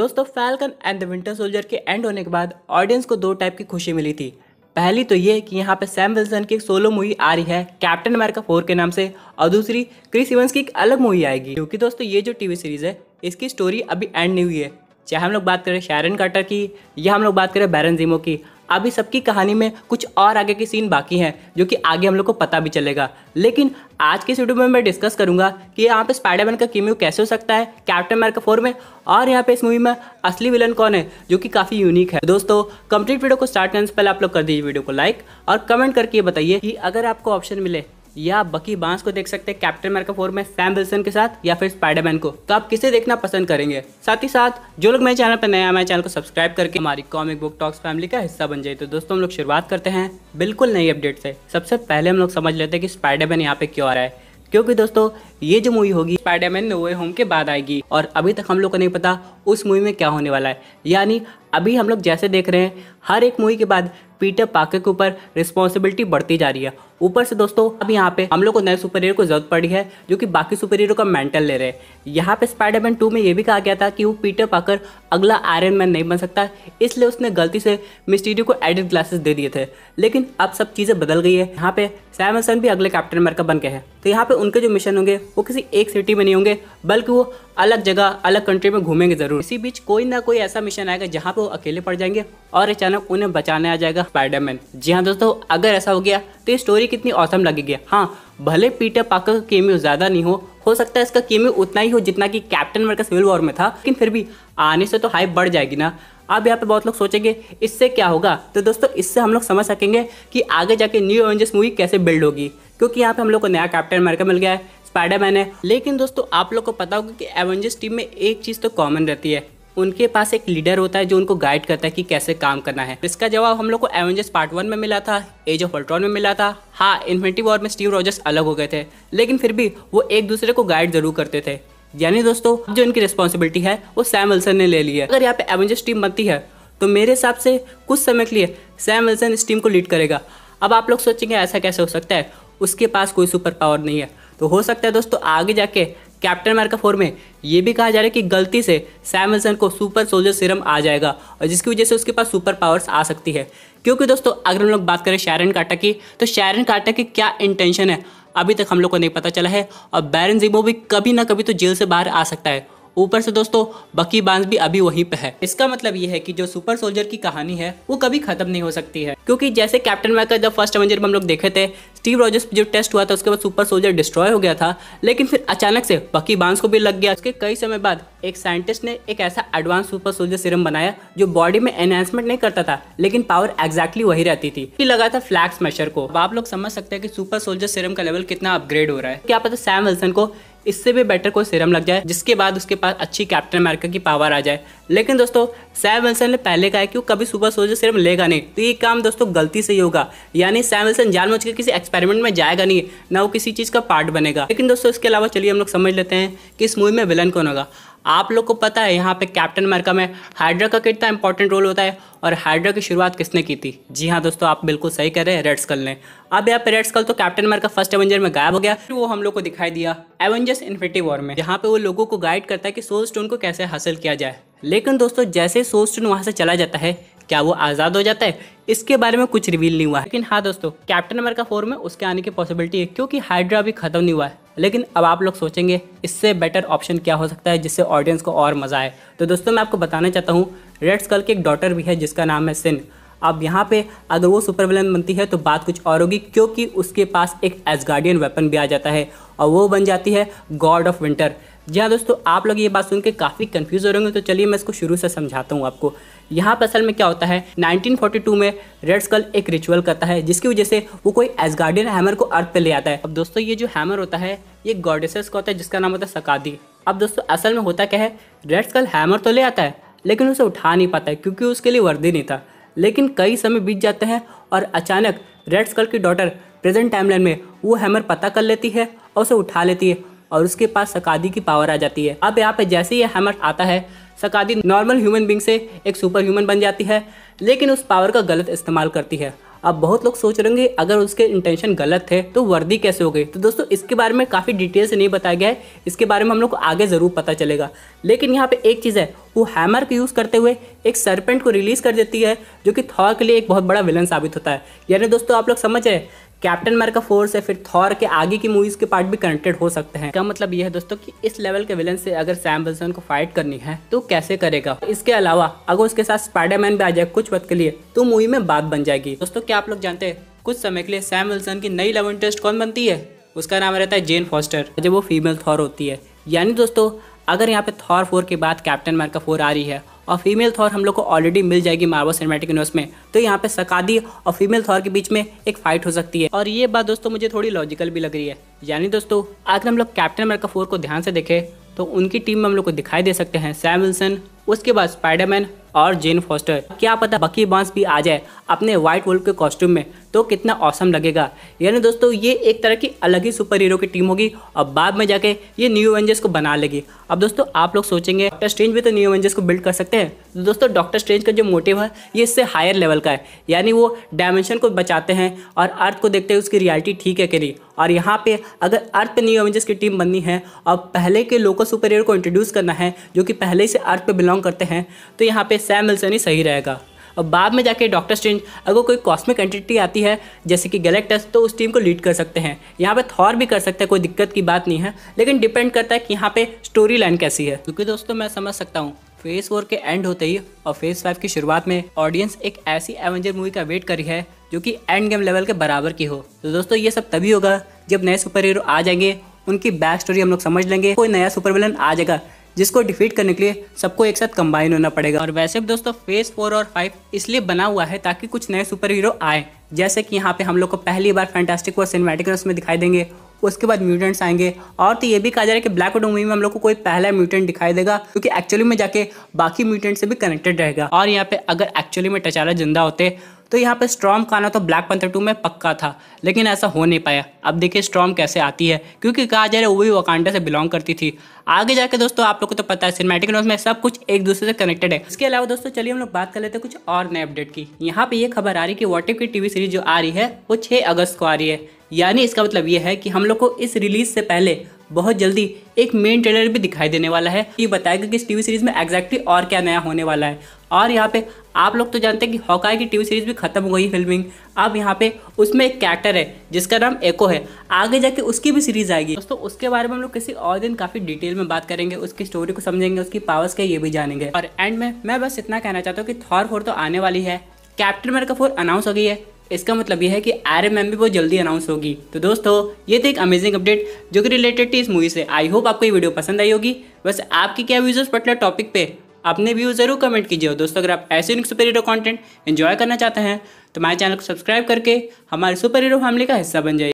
दोस्तों falcon and the winter soldier के end होने के बाद ऑडियंस को दो टाइप की खुशी मिली थी पहली तो ये कि यहाँ पे सैम विल्सन की एक सोलो मूवी आ रही है कैप्टन अमेरिका फोर के नाम से और दूसरी क्रिस इवंस की एक अलग मूवी आएगी क्योंकि दोस्तों ये जो टीवी सीरीज़ है इसकी स्टोरी अभी एंड नहीं हुई है चाहे हम लोग बात करें शैरन कार्टर की या हम लोग बात करें बैरन जिमो की अभी सबकी कहानी में कुछ और आगे के सीन बाकी हैं जो कि आगे हम लोग को पता भी चलेगा लेकिन आज के इस वीडियो में मैं डिस्कस करूंगा कि यहाँ पे स्पाइडरमैन का कीम्यू कैसे हो सकता है कैप्टन अमेरिका फोर में और यहाँ पे इस मूवी में असली विलन कौन है जो कि काफ़ी यूनिक है दोस्तों कंप्लीट वीडियो को स्टार्ट करने से पहले आप लोग कर दीजिए वीडियो को लाइक और कमेंट करके बताइए कि अगर आपको ऑप्शन मिले या बकी बांस को देख सकते हैं कैप्टन अमेरिका फोर में सैम विल्सन के साथ या फिर स्पाइडरमैन को तो आप किसे देखना पसंद करेंगे साथ ही साथ जो लोग मेरे चैनल पर नया हमारे चैनल को सब्सक्राइब करके हमारी कॉमिक बुक टॉक्स फैमिली का हिस्सा बन जाए तो दोस्तों हम लोग शुरुआत करते हैं बिल्कुल नई अपडेट से सबसे पहले हम लोग समझ लेते हैं कि स्पाइडरमैन यहाँ पे क्यों आ रहा है क्योंकि दोस्तों ये जो मूवी होगी स्पाइडरमैन नो वे होम के बाद आएगी और अभी तक हम लोग को नहीं पता उस मूवी में क्या होने वाला है यानी अभी हम लोग जैसे देख रहे हैं हर एक मूवी के बाद पीटर पाकर के ऊपर रिस्पॉन्सिबिलिटी बढ़ती जा रही है ऊपर से दोस्तों अब यहाँ पे हम लोग को नए सुपर हीरो को जरूरत पड़ी है जो कि बाकी सुपर हीरो का मेंटल ले रहे हैं यहाँ पे स्पाइडरमैन टू में ये भी कहा गया था कि वो पीटर पाकर अगला आयरन मैन नहीं बन सकता इसलिए उसने गलती से मिस्टीरियो को एडिट ग्लासेस दे दिए थे लेकिन अब सब चीज़ें बदल गई है यहाँ पे सैमसन भी अगले कैप्टन अमेरिका बन गए हैं तो यहाँ पे उनके जो मिशन होंगे वो किसी एक सिटी में नहीं होंगे बल्कि वो अलग जगह अलग कंट्री में घूमेंगे जरूर इसी बीच कोई ना कोई ऐसा मिशन आएगा जहाँ पे वो अकेले पड़ जाएंगे और अचानक उन्हें बचाने आ जाएगा स्पाइडरमैन जी हाँ दोस्तों अगर ऐसा हो गया तो ये स्टोरी कितनी औसम लगेगी हाँ भले पीटर पाकर का केमियो ज़्यादा नहीं हो हो सकता है इसका केमियो उतना ही हो जितना कि कैप्टन अमेरिका सिविल वॉर में था लेकिन फिर भी आने से तो हाइप बढ़ जाएगी ना अब यहाँ पे बहुत लोग सोचेंगे इससे क्या होगा तो दोस्तों इससे हम लोग समझ सकेंगे कि आगे जाके न्यू एवेंजर्स मूवी कैसे बिल्ड होगी क्योंकि यहाँ पे हम लोग को नया कैप्टन अमेरिका मिल गया है स्पाइडरमैन है लेकिन दोस्तों आप लोग को पता होगा कि एवेंजर्स टीम में एक चीज़ तो कॉमन रहती है उनके पास एक लीडर होता है जो उनको गाइड करता है कि कैसे काम करना है इसका जवाब हम लोग को एवेंजर्स पार्ट वन में मिला था एज ऑफ अल्ट्रॉन में मिला था हाँ इन्फिनिटी वॉर में स्टीव रॉजर्स अलग हो गए थे लेकिन फिर भी वो एक दूसरे को गाइड जरूर करते थे यानी दोस्तों जो इनकी रिस्पॉन्सिबिलिटी है वो सैम विल्सन ने ले ली है अगर यहाँ पे एवेंजर्स टीम बनती है तो मेरे हिसाब से कुछ समय के लिए सैम विल्सन इस टीम को लीड करेगा अब आप लोग सोचेंगे ऐसा कैसे हो सकता है उसके पास कोई सुपर पावर नहीं है तो हो सकता है दोस्तों आगे जाके कैप्टन अमेरिका फोर में ये भी कहा जा रहा है कि गलती से सैमसन को सुपर सोल्जर सीरम आ जाएगा और जिसकी वजह से उसके पास सुपर पावर्स आ सकती है क्योंकि दोस्तों अगर हम लोग बात करें शायरन काटा की तो शायरन काटा की क्या इंटेंशन है अभी तक हम लोग को नहीं पता चला है और बैरन जिमो भी कभी ना कभी तो जेल से बाहर आ सकता है ऊपर से दोस्तों बकी बांस भी अभी वहीं पे है इसका मतलब ये है कि जो सुपर सोल्जर की कहानी है वो कभी खत्म नहीं हो सकती है क्योंकि जैसे कैप्टन अमेरिका जब फर्स्ट एवेंजर में हम लोग देखे थे स्टीव रॉजर्स जो टेस्ट हुआ था उसके बाद सुपर सोल्जर डिस्ट्रॉय हो गया था लेकिन फिर अचानक से बकी बांस को भी लग गया उसके कई समय बाद एक साइंटिस्ट ने एक ऐसा एडवांस सुपर सोल्जर सीरम बनाया जो बॉडी में एनहेंसमेंट नहीं करता था लेकिन पावर एग्जैक्टली वही रहती थी कि लगा था फ्लैक्स मेशर को अब आप लोग समझ सकते हैं कि सुपर सोल्जर सीरम का लेवल कितना अपग्रेड हो रहा है क्या पता सैम विल्सन को इससे भी बेटर कोई सीरम लग जाए जिसके बाद उसके पास अच्छी कैप्टन अमेरिका की पावर आ जाए लेकिन दोस्तों सैम विल्सन ने पहले कहा है कि वो कभी सुपर सोल्जर सीरम लेगा नहीं तो ये काम दोस्तों गलती से ही होगा यानी सैम विल्सन जानबूझ के किसी एक्सपेरिमेंट में जाएगा नहीं ना वो किसी चीज़ का पार्ट बनेगा लेकिन दोस्तों इसके अलावा चलिए हम लोग समझ लेते हैं कि इस मूवी में विलन कौन होगा आप लोग को पता है यहाँ पे कैप्टन अमेरिका में हाइड्रा का कितना इंपॉर्टेंट रोल होता है और हाइड्रा की शुरुआत किसने की थी जी हाँ दोस्तों आप बिल्कुल सही कर रहे हैं रेड स्कल ने अब यहाँ पे रेड स्कल तो कैप्टन अमेरिका फर्स्ट एवेंजर में गायब हो गया फिर वो हम लोग को दिखाई दिया एवेंजर्स इन्फिटी वॉर में जहाँ पे वो लोगों को गाइड करता है कि सोल स्टोन को कैसे हासिल किया जाए लेकिन दोस्तों जैसे सोल स्टोन वहाँ से चला जाता है क्या वो आज़ाद हो जाता है इसके बारे में कुछ रिवील नहीं हुआ है लेकिन हाँ दोस्तों कैप्टन अमेरिका फोर में उसके आने की पॉसिबिलिटी है क्योंकि हाइड्रा भी खत्म नहीं हुआ है लेकिन अब आप लोग सोचेंगे इससे बेटर ऑप्शन क्या हो सकता है जिससे ऑडियंस को और मज़ा आए तो दोस्तों मैं आपको बताना चाहता हूँ रेड स्कल की एक डॉटर भी है जिसका नाम है सिन अब यहाँ पे अगर वो सुपर विलन बनती है तो बात कुछ और होगी क्योंकि उसके पास एक गार्डियन वेपन भी आ जाता है और वो बन जाती है गॉड ऑफ विंटर जी हाँ दोस्तों आप लोग ये बात सुन के काफ़ी कन्फ्यूज़ हो रहे होंगे तो चलिए मैं इसको शुरू से समझाता हूँ आपको यहाँ पर असल में क्या होता है 1942 में रेड स्कल एक रिचुअल करता है जिसकी वजह से वो कोई एसगार्डियन हैमर को अर्थ पे ले आता है अब दोस्तों ये जो हैमर होता है ये गॉडेसेस का होता है जिसका नाम होता है सकादी अब दोस्तों असल में होता क्या है रेड स्कल हैमर तो ले आता है लेकिन उसे उठा नहीं पाता है क्योंकि उसके लिए वर्दी नहीं था लेकिन कई समय बीत जाते हैं और अचानक रेड स्कल की डॉटर प्रेजेंट टाइमलाइन में वो हैमर पता कर लेती है और उसे उठा लेती है और उसके पास सकादी की पावर आ जाती है अब यहाँ पे जैसे ही हैमर आता है सकादी नॉर्मल ह्यूमन बींग से एक सुपर ह्यूमन बन जाती है लेकिन उस पावर का गलत इस्तेमाल करती है अब बहुत लोग सोच रहेंगे अगर उसके इंटेंशन गलत थे तो वर्दी कैसे हो गई तो दोस्तों इसके बारे में काफ़ी डिटेल से नहीं बताया गया है इसके बारे में हम लोग को आगे ज़रूर पता चलेगा लेकिन यहाँ पे एक चीज़ है वो हैमर का यूज़ करते हुए एक सरपेंट को रिलीज़ कर देती है जो कि थॉर के लिए एक बहुत बड़ा विलन साबित होता है यानी दोस्तों आप लोग समझ रहे कैप्टन अमेरिका फोर से फिर थॉर के आगे की मूवीज के पार्ट भी कनेक्टेड हो सकते हैं क्या मतलब यह है दोस्तों कि इस लेवल के विलन से अगर सैम विल्सन को फाइट करनी है तो कैसे करेगा इसके अलावा अगर उसके साथ स्पाइडरमैन भी आ जाए कुछ वक्त के लिए तो मूवी में बात बन जाएगी दोस्तों क्या आप लोग जानते हैं कुछ समय के लिए सैम विल्सन की नई लव इंटरेस्ट कौन बनती है उसका नाम रहता है जेन फॉस्टर जब वो फीमेल थॉर होती है यानी दोस्तों अगर यहाँ पे थॉर फोर के बाद कैप्टन अमेरिका फोर आ रही है और फीमेल थॉर हम लोग को ऑलरेडी मिल जाएगी मार्वल सिनेमेटिक यूनिवर्स में तो यहाँ पे सकादी और फीमेल थॉर के बीच में एक फाइट हो सकती है और ये बात दोस्तों मुझे थोड़ी लॉजिकल भी लग रही है यानी दोस्तों अगर हम लोग कैप्टन अमेरिका फोर को ध्यान से देखें तो उनकी टीम में हम लोग को दिखाई दे सकते हैं सैम विल्सन उसके बाद स्पाइडरमैन और जेन फॉस्टर क्या पता बकी बांस भी आ जाए अपने व्हाइट वुल्फ के कॉस्ट्यूम में तो कितना औसम लगेगा यानी दोस्तों ये एक तरह की अलग ही सुपर हीरो की टीम होगी और बाद में जाके ये न्यू एवेंजर्स को बना लेगी अब दोस्तों आप लोग सोचेंगे डॉक्टर स्ट्रेंज भी तो न्यू एवेंजर्स को बिल्ड कर सकते हैं तो दोस्तों डॉक्टर स्ट्रेंज का जो मोटिव है ये इससे हायर लेवल का है यानी वो डायमेंशन को बचाते हैं और अर्थ को देखते हैं उसकी रियलिटी ठीक है कि नहीं और यहाँ पे अगर अर्थ पे न्यू एवेंजर्स की टीम बननी है और पहले के लोकल सुपर को इंट्रोड्यूस करना है जो कि पहले से अर्थ पर बिलोंग करते हैं तो यहाँ पर सैम विल्सन ही सही रहेगा और बाद में जाके डॉक्टर स्ट्रेंज अगर कोई कॉस्मिक एंटिटी आती है जैसे कि गैलेक्टस तो उस टीम को लीड कर सकते हैं यहाँ पे थॉर भी कर सकते हैं कोई दिक्कत की बात नहीं है लेकिन डिपेंड करता है कि यहाँ पे स्टोरी लाइन कैसी है क्योंकि दोस्तों मैं समझ सकता हूँ फेज़ फोर के एंड होते ही और फेज़ फाइव की शुरुआत में ऑडियंस एक ऐसी एवेंजर मूवी का वेट करी है जो कि एंड गेम लेवल के बराबर की हो तो दोस्तों ये सब तभी होगा जब नए सुपर हीरो आ जाएंगे उनकी बैक स्टोरी हम लोग समझ लेंगे कोई नया सुपर विलन आ जाएगा जिसको डिफीट करने के लिए सबको एक साथ कंबाइन होना पड़ेगा और वैसे भी दोस्तों फेज फोर और फाइव इसलिए बना हुआ है ताकि कुछ नए सुपर हीरो आए जैसे कि यहाँ पे हम लोग को पहली बार फैंटास्टिक और सिनेमेटिक में दिखाई देंगे उसके बाद म्यूटेंट्स आएंगे और तो ये भी कहा जा रहा है कि ब्लैक वोडो मूवी में हम लोग को कोई पहला म्यूटेंट दिखाई देगा क्योंकि एक्चुअली में जाके बाकी म्यूटेंट से भी कनेक्टेड रहेगा और यहाँ पे अगर एक्चुअली में टचारा जिंदा होते तो यहाँ पर स्ट्रॉम का आना तो ब्लैक पंथर टू में पक्का था लेकिन ऐसा हो नहीं पाया अब देखिए स्ट्रॉम कैसे आती है क्योंकि कहा जा रहा है वो भी वकांडा से बिलोंग करती थी आगे जाके दोस्तों आप लोग को तो पता है सिनेमेटिक में सब कुछ एक दूसरे से कनेक्टेड है इसके अलावा दोस्तों चलिए हम लोग बात कर लेते हैं कुछ और नए अपडेट की यहाँ पे ये खबर आ रही है कि वॉटिप की टीवी सीरीज जो आ रही है वो छः अगस्त को आ रही है यानी इसका मतलब ये है कि हम लोग को इस रिलीज से पहले बहुत जल्दी एक मेन ट्रेलर भी दिखाई देने वाला है ये बताएगा कि इस टीवी सीरीज़ में एग्जैक्टली और क्या नया होने वाला है और यहाँ पे आप लोग तो जानते हैं कि हॉकाई की टीवी सीरीज़ भी खत्म हो गई फिल्मिंग अब यहाँ पे उसमें एक कैरेक्टर है जिसका नाम एको है आगे जाके उसकी भी सीरीज़ आएगी दोस्तों उसके बारे में हम लोग किसी और दिन काफ़ी डिटेल में बात करेंगे उसकी स्टोरी को समझेंगे उसकी पावर्स के ये भी जानेंगे और एंड में मैं बस इतना कहना चाहता हूँ कि थॉर फोर तो आने वाली है कैप्टन अमेरिका फोर अनाउंस हो गई है इसका मतलब यह है कि आर एम एम भी बहुत जल्दी अनाउंस होगी तो दोस्तों ये थे एक अमेजिंग अपडेट जो कि रिलेटेड थी इस मूवी से आई होप आपको ये वीडियो पसंद आई होगी बस आपकी क्या व्यूज पर्टिलर टॉपिक पे अपने व्यूज जरूर कमेंट कीजिए और दोस्तों अगर आप ऐसे unique super hero content enjoy करना चाहते हैं तो हमारे चैनल को सब्सक्राइब करके हमारे सुपर हीरो फैमिली का हिस्सा बन जाइए